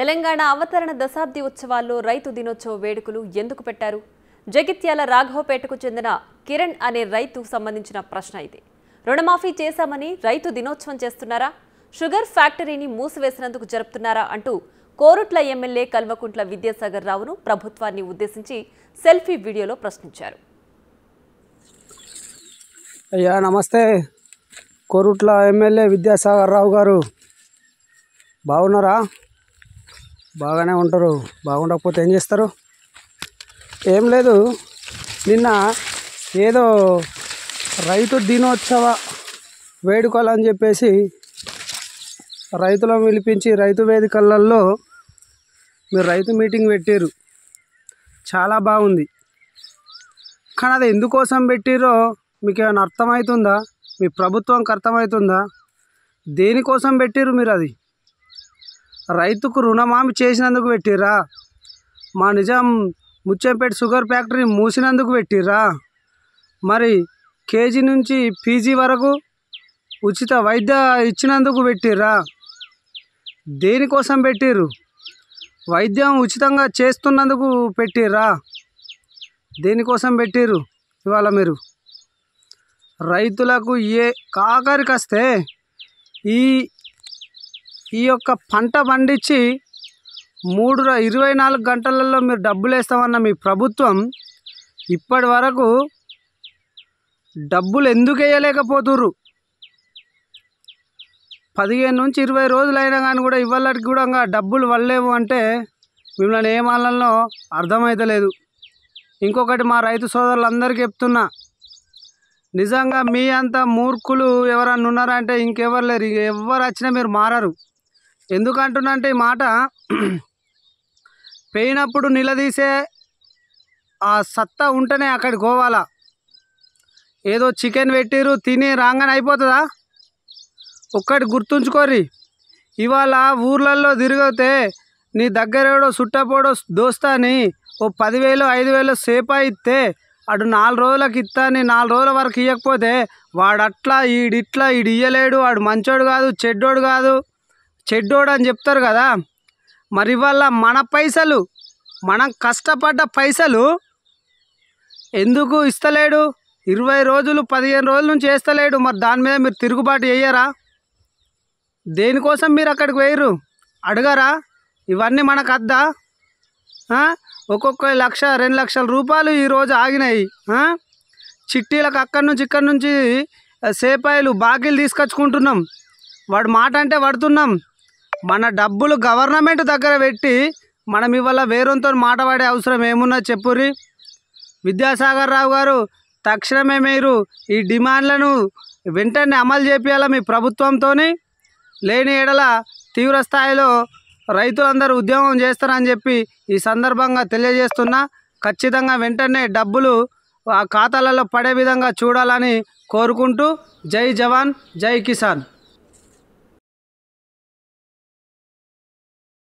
తెలంగాణ అవతరణ దశాబ్ది ఉత్సవాల్లో రైతు దినోత్సవ వేడుకలు ఎందుకు పెట్టారు జగిత్యాల రాఘవపేటకు చెందిన కిరణ్ అనే రైతు సంబంధించిన ప్రశ్న ఇది రుణమాఫీ చేశామని రైతు దినోత్సవం చేస్తున్నారా షుగర్ ఫ్యాక్టరీని మూసివేసినందుకు జరుపుతున్నారా అంటూ కోరుట్ల ఎమ్మెల్యే కల్వకుంట్ల విద్యాసాగర్ రావును ప్రభుత్వాన్ని ఉద్దేశించి సెల్ఫీ వీడియోలో ప్రశ్నించారు అయ్యా నమస్తే కోరుట్ల ఎమ్మెల్యే విద్యాసాగర్ రావు గారు బాగున్నారా బాగానే ఉంటారు బాగుండకపోతే ఏం చేస్తారు ఏం లేదు నిన్న ఏదో రైతు దినోత్సవ వేడుకలు అని చెప్పేసి రైతులను పిలిపించి రైతు వేదికలలో మీరు రైతు మీటింగ్ పెట్టారు చాలా బాగుంది కానీ అది ఎందుకోసం పెట్టిరో మీకు ఏమైనా అర్థమవుతుందా మీ ప్రభుత్వంకి అర్థమవుతుందా దేనికోసం పెట్టిరు మీరు అది రైతుకు రుణమాఫీ చేసినందుకు పెట్టిర్రా మా నిజాం ముచ్చంపేట షుగర్ ఫ్యాక్టరీ మూసినందుకు పెట్టిర్రా మరి కేజీ నుంచి పీజీ వరకు ఉచిత వైద్య ఇచ్చినందుకు పెట్టిర్రా దేనికోసం పెట్టిర్రు వైద్యం ఉచితంగా చేస్తున్నందుకు పెట్టిర్రా దేనికోసం పెట్టిర్రు ఇవాళ మీరు రైతులకు ఏ కాకరికి వస్తే ఈ ఈ యొక్క పంట పండించి మూడు ఇరవై నాలుగు గంటలలో మీరు డబ్బులు వేస్తామన్న మీ ప్రభుత్వం ఇప్పటి వరకు డబ్బులు ఎందుకు వేయలేకపోతురు పదిహేను నుంచి ఇరవై రోజులు అయినా కానీ కూడా ఇవ్వాలకి కూడా ఇంకా డబ్బులు వల్లేవు అంటే మిమ్మల్ని ఏమాలలో అర్థమైతలేదు ఇంకొకటి మా రైతు సోదరులందరికీ చెప్తున్నా నిజంగా మీ అంత మూర్ఖులు ఎవరన్నా ఉన్నారంటే ఇంకెవరు లేరు ఎవరు వచ్చినా మీరు మారరు ఎందుకంటున్నంటే ఈ మాట పోయినప్పుడు నిలదీసే ఆ సత్తా ఉంటేనే అక్కడికి పోవాలా ఏదో చికెన్ పెట్టిరు తిని రాగానే అయిపోతుందా ఒక్కటి గుర్తుంచుకోరి ఇవాళ ఊర్లల్లో తిరిగితే నీ దగ్గరేడో చుట్టపోడో దోస్తాని ఓ పదివేలు ఐదు వేలు సేపా ఇస్తే అటు నాలుగు రోజులకు ఇస్తాని నాలుగు రోజుల వరకు ఇవ్వకపోతే వాడు అట్లా ఈడిట్లా ఈడు ఇయ్యలేడు వాడు మంచోడు కాదు చెడ్డోడు కాదు చెడ్డోడు అని చెప్తారు కదా మరి వాళ్ళ మన పైసలు మనం కష్టపడ్డ పైసలు ఎందుకు ఇస్తలేడు ఇరవై రోజులు పదిహేను రోజుల నుంచి వేస్తలేడు మరి దాని మీద మీరు తిరుగుబాటు చేయరా దేనికోసం మీరు అక్కడికి వేయరు అడగరా ఇవన్నీ మనకు అద్దా ఒక్కొక్క లక్ష రెండు లక్షల రూపాయలు ఈరోజు ఆగినాయి చిట్టీలకు అక్కడి నుంచి ఇక్కడి నుంచి సేపాయలు బాకీలు తీసుకొచ్చుకుంటున్నాం వాడు మాట అంటే పడుతున్నాం మన డబ్బులు గవర్నమెంట్ దగ్గర పెట్టి మనం ఇవాళ వేరొంతో మాటపడే అవసరం ఏమున్నా చెప్పుర్రి విద్యాసాగర్ రావు గారు తక్షణమే మీరు ఈ డిమాండ్లను వెంటనే అమలు చేపించాల మీ ప్రభుత్వంతో లేని ఏడల తీవ్ర స్థాయిలో రైతులందరూ ఉద్యోగం చేస్తారని చెప్పి ఈ సందర్భంగా తెలియజేస్తున్నా ఖచ్చితంగా వెంటనే డబ్బులు ఆ ఖాతాలలో పడే విధంగా చూడాలని కోరుకుంటూ జై జవాన్ జై కిసాన్